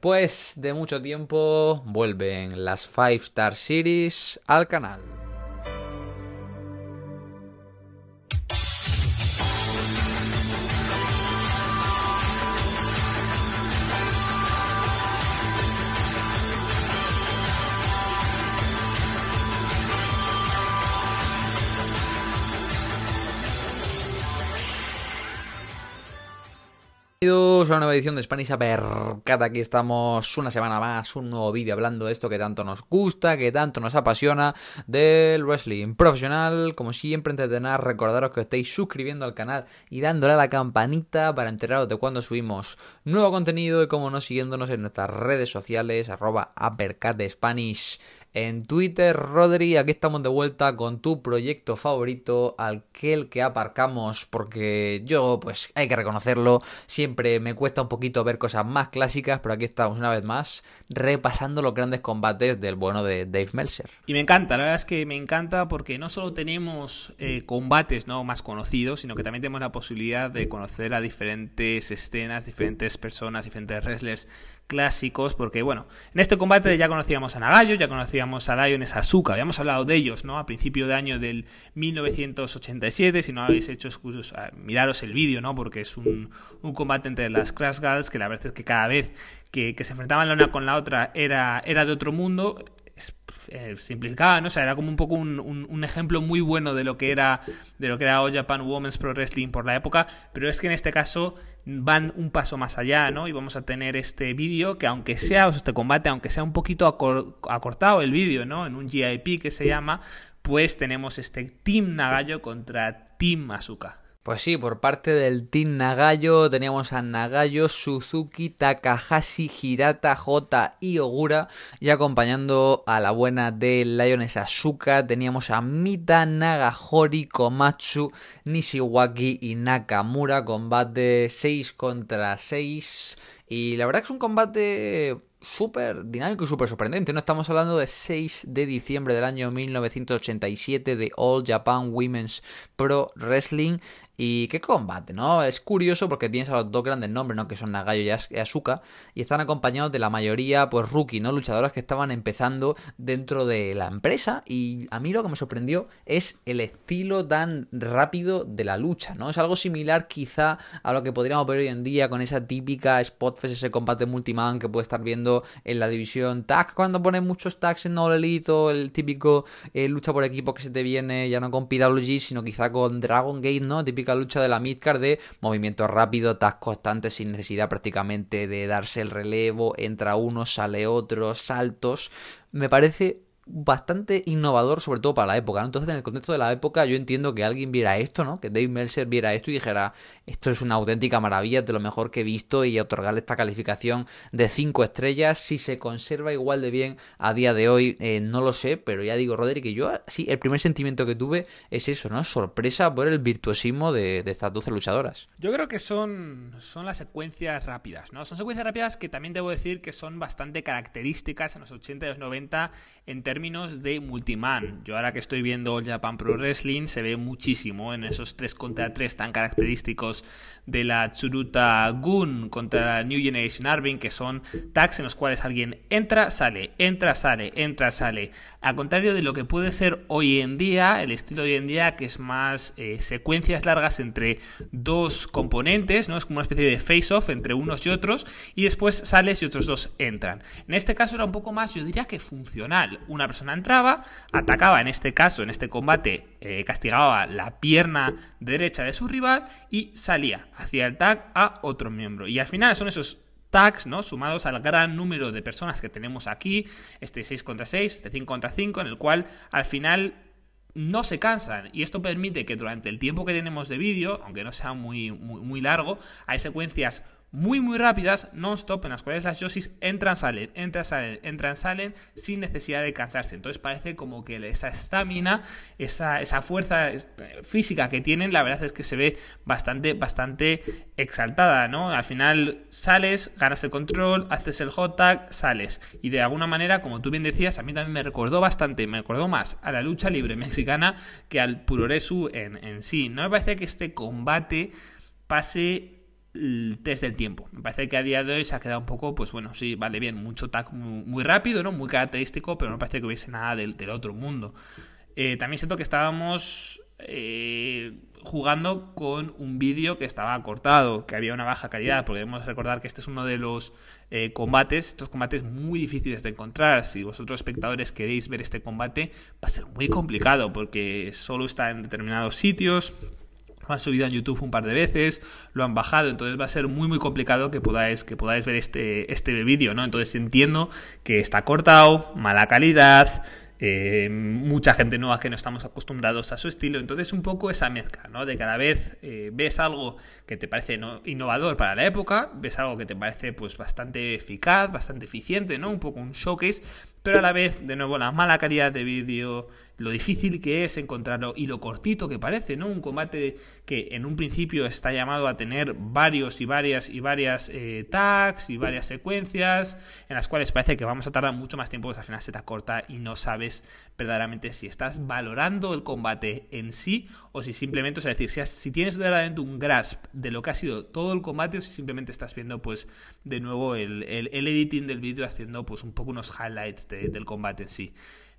Después de mucho tiempo vuelven las 5 Star Series al canal. Bienvenidos a una nueva edición de Spanish Apercat. Aquí estamos una semana más, un nuevo vídeo hablando de esto que tanto nos gusta, que tanto nos apasiona, del wrestling profesional. Como siempre, entretener, recordaros que estéis suscribiendo al canal y dándole a la campanita para enteraros de cuando subimos nuevo contenido y, como no, siguiéndonos en nuestras redes sociales, arroba Spanish en Twitter. Rodri, aquí estamos de vuelta con tu proyecto favorito, aquel que aparcamos, porque yo, pues hay que reconocerlo, siempre me cuesta un poquito ver cosas más clásicas, pero aquí estamos una vez más repasando los grandes combates del bueno de Dave Meltzer. Y me encanta, la verdad es que me encanta porque no solo tenemos eh, combates ¿no? más conocidos, sino que también tenemos la posibilidad de conocer a diferentes escenas, diferentes personas, diferentes wrestlers clásicos, porque bueno, en este combate ya conocíamos a Nagayo, ya conocíamos a Lioness Azuka, habíamos hablado de ellos, ¿no? A principio de año del 1987, si no habéis hecho excusos, ah, miraros el vídeo, ¿no? Porque es un, un, combate entre las Crash Girls, que la verdad es que cada vez que, que se enfrentaban la una con la otra era, era de otro mundo, eh, ¿no? O sea, era como un poco un, ejemplo muy bueno de lo que era de lo que era All Japan Women's Pro Wrestling por la época, pero es que en este caso van un paso más allá, ¿no? Y vamos a tener este vídeo que aunque sea, o sea, este combate, aunque sea un poquito acortado el vídeo, ¿no? En un GIP que se llama, pues tenemos este Team Nagayo contra Team Asuka. Pues sí, por parte del Team Nagayo teníamos a Nagayo, Suzuki, Takahashi, Hirata, Jota y Ogura. Y acompañando a la buena de Lions Asuka teníamos a Mita, Nagahori, Komatsu, Nishiwaki y Nakamura. Combate 6 contra 6. Y la verdad que es un combate súper dinámico y super sorprendente. No estamos hablando de 6 de diciembre del año 1987 de All Japan Women's Pro Wrestling. Y qué combate, ¿no? Es curioso porque tienes a los dos grandes nombres, ¿no? Que son Nagayo y Asuka. Y están acompañados de la mayoría, pues, rookie, ¿no? Luchadoras que estaban empezando dentro de la empresa. Y a mí lo que me sorprendió es el estilo tan rápido de la lucha, ¿no? Es algo similar quizá a lo que podríamos ver hoy en día con esa típica Spotfest, ese combate multiman que puede estar viendo en la división tag, cuando pones muchos tags en Olelito, el típico eh, lucha por equipo que se te viene ya no con PWG, sino quizá con Dragon Gate, ¿no? Típica lucha de la midcard de movimiento rápido, tags constantes sin necesidad prácticamente de darse el relevo, entra uno, sale otro, saltos. Me parece bastante innovador, sobre todo para la época. Entonces, en el contexto de la época, yo entiendo que alguien viera esto, ¿no? Que Dave Meltzer viera esto y dijera, esto es una auténtica maravilla, de lo mejor que he visto, y otorgarle esta calificación de 5 estrellas. Si se conserva igual de bien a día de hoy, eh, no lo sé, pero ya digo, Roderick, que yo, sí, el primer sentimiento que tuve es eso, ¿no? Sorpresa por el virtuosismo de, estas 12 luchadoras. Yo creo que son, son las secuencias rápidas, ¿no? Son secuencias rápidas que también debo decir que son bastante características en los 80 y los 90 en términos de multiman. Yo ahora que estoy viendo Japan Pro Wrestling se ve muchísimo en esos 3 contra 3 tan característicos de la Tsuruta Gun contra New Generation Arvin, que son tags en los cuales alguien entra, sale, entra, sale, entra, sale. a contrario de lo que puede ser hoy en día, el estilo hoy en día que es más eh, secuencias largas entre dos componentes, ¿no? Es como una especie de face-off entre unos y otros, y después sales y otros dos entran. En este caso era un poco más, yo diría que funcional una persona entraba, atacaba en este caso, en este combate, eh, castigaba la pierna derecha de su rival y salía hacia el tag a otro miembro. Y al final son esos tags, ¿no? Sumados al gran número de personas que tenemos aquí, este 6 contra 6, este 5 contra 5, en el cual al final no se cansan y esto permite que durante el tiempo que tenemos de vídeo, aunque no sea muy, muy largo, hay secuencias muy muy rápidas, non-stop, en las cuales las Yoshis entran, salen, entran, salen, entran, salen, sin necesidad de cansarse. Entonces parece como que esa estamina, esa, esa fuerza eh, física que tienen, la verdad es que se ve bastante, bastante exaltada, ¿no? Al final sales, ganas el control, haces el hot tag, sales. Y de alguna manera, como tú bien decías, a mí también me recordó bastante, me recordó más a la lucha libre mexicana que al puroresu en, en sí. No me parece que este combate pase el test del tiempo. Me parece que a día de hoy se ha quedado un poco, pues bueno, sí, vale bien, mucho tag, muy, rápido, ¿no? Muy característico, pero no parece que hubiese nada del, otro mundo. Eh, también siento que estábamos eh, jugando con un vídeo que estaba cortado, que había una baja calidad, porque debemos recordar que este es uno de los eh, combates, estos combates muy difíciles de encontrar. Si vosotros espectadores queréis ver este combate, va a ser muy complicado, porque solo está en determinados sitios han subido en YouTube un par de veces, lo han bajado, entonces va a ser muy muy complicado que podáis, que podáis ver este, este vídeo, ¿no? Entonces entiendo que está cortado, mala calidad, eh, mucha gente nueva que no estamos acostumbrados a su estilo. Entonces, un poco esa mezcla, ¿no? De cada vez eh, ves algo que te parece innovador para la época, ves algo que te parece pues bastante eficaz, bastante eficiente, ¿no? Un poco un showcase, pero a la vez, de nuevo, la mala calidad de vídeo, lo difícil que es encontrarlo y lo cortito que parece, ¿no? Un combate que en un principio está llamado a tener varios y varias y varias eh, tags y varias secuencias en las cuales parece que vamos a tardar mucho más tiempo, pues al final se te acorta y no sabes verdaderamente si estás valorando el combate en sí o si simplemente, o sea, decir, si, tienes verdaderamente un grasp de lo que ha sido todo el combate o si simplemente estás viendo, pues, de nuevo el editing del vídeo haciendo, pues, un poco unos highlights este, del combate en sí.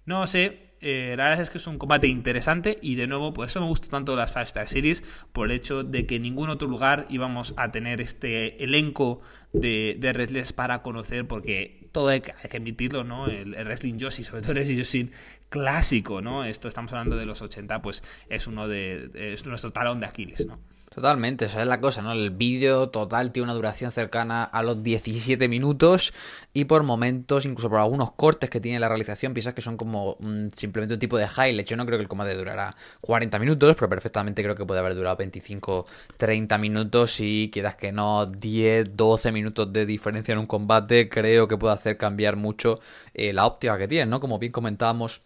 No sé, eh, la verdad es que es un combate interesante y de nuevo, por eso me gusta tanto las Fast Star Series, por el hecho de que en ningún otro lugar íbamos a tener este elenco de, de wrestlers para conocer, porque todo hay que, admitirlo, ¿no? El, wrestling Yoshi, sobre todo el wrestling clásico, ¿no? Esto estamos hablando de los 80, pues es uno de. es nuestro talón de Aquiles, ¿no? Totalmente, esa es la cosa, ¿no? El vídeo total tiene una duración cercana a los 17 minutos y por momentos, incluso por algunos cortes que tiene la realización, piensas que son como mm, simplemente un tipo de highlight. Yo no creo que el combate durará 40 minutos, pero perfectamente creo que puede haber durado 25, 30 minutos y quieras que no, 10, 12 minutos de diferencia en un combate, creo que puede hacer cambiar mucho eh, la óptica que tiene, ¿no? Como bien comentábamos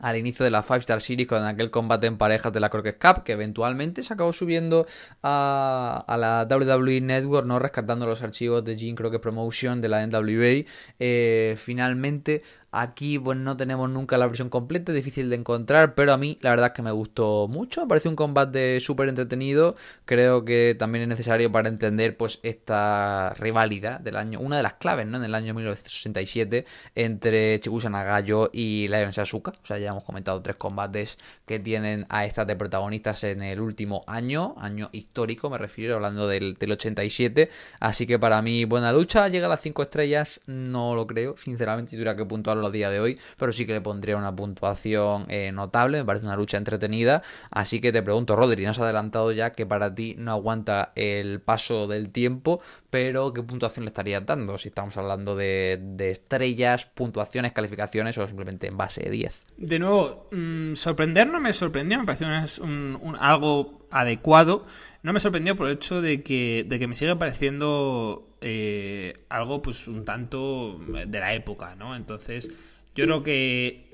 al inicio de la Five Star Series con aquel combate en parejas de la Crockett Cup que eventualmente se acabó subiendo a, la WWE Network no rescatando los archivos de Jim Crockett Promotion de la NWA eh, finalmente Aquí pues no tenemos nunca la versión completa, difícil de encontrar, pero a mí la verdad es que me gustó mucho, me parece un combate súper entretenido, creo que también es necesario para entender pues esta rivalidad del año, una de las claves, ¿no? En el año 1967 entre Chibusa Nagayo y Lion Asuka. o sea, ya hemos comentado tres combates que tienen a estas de protagonistas en el último año, año histórico me refiero, hablando del, del 87, así que para mí buena lucha, llega a las 5 estrellas, no lo creo, sinceramente tuviera que puntuarlo día de hoy, pero sí que le pondría una puntuación eh, notable, me parece una lucha entretenida, así que te pregunto, Rodri, nos has adelantado ya que para ti no aguanta el paso del tiempo, pero ¿qué puntuación le estarías dando? Si estamos hablando de, estrellas, puntuaciones, calificaciones o simplemente en base de 10. De nuevo, mm, sorprender no me sorprendió, me pareció un, algo adecuado. No me sorprendió por el hecho de que, de que me sigue pareciendo eh, algo pues un tanto de la época, ¿no? Entonces, yo creo que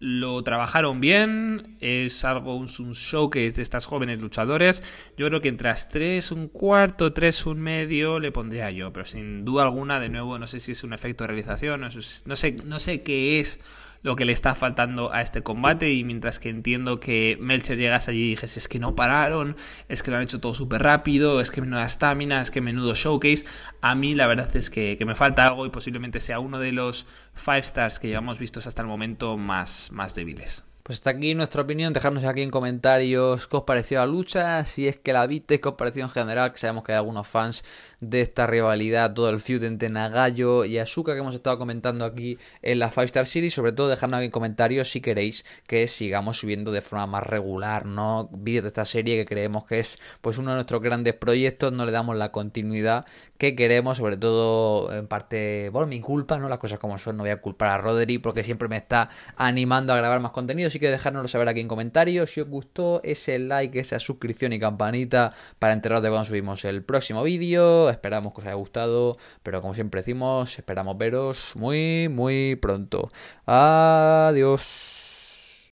lo trabajaron bien, es algo, un, un es de estas jóvenes luchadores. Yo creo que entre tres, 3, un cuarto, tres, un medio le pondría yo, pero sin duda alguna, de nuevo, no sé si es un efecto de realización, no sé, no sé qué es lo que le está faltando a este combate. Y mientras que entiendo que Melcher llegas allí y dices es que no pararon, es que lo han hecho todo súper rápido, es que menuda estamina, es que menudo showcase, a mí la verdad es que, me falta algo y posiblemente sea uno de los five stars que llevamos vistos hasta el momento más, más débiles. Pues hasta aquí nuestra opinión, dejadnos aquí en comentarios qué os pareció la lucha, si es que la viste, qué os pareció en general, que sabemos que hay algunos fans de esta rivalidad, todo el feud entre Nagayo y Asuka que hemos estado comentando aquí en la Five Star Series, sobre todo dejadnos aquí en comentarios si queréis que sigamos subiendo de forma más regular, ¿no? Vídeos de esta serie que creemos que es pues uno de nuestros grandes proyectos, no le damos la continuidad que queremos, sobre todo en parte, bueno, mi culpa, ¿no? Las cosas como son, no voy a culpar a Roderick porque siempre me está animando a grabar más contenido así que dejárnoslo saber aquí en comentarios. Si os gustó, ese like, esa suscripción y campanita para enteraros de cuando subimos el próximo vídeo. Esperamos que os haya gustado, pero como siempre decimos, esperamos veros muy, muy pronto. Adiós.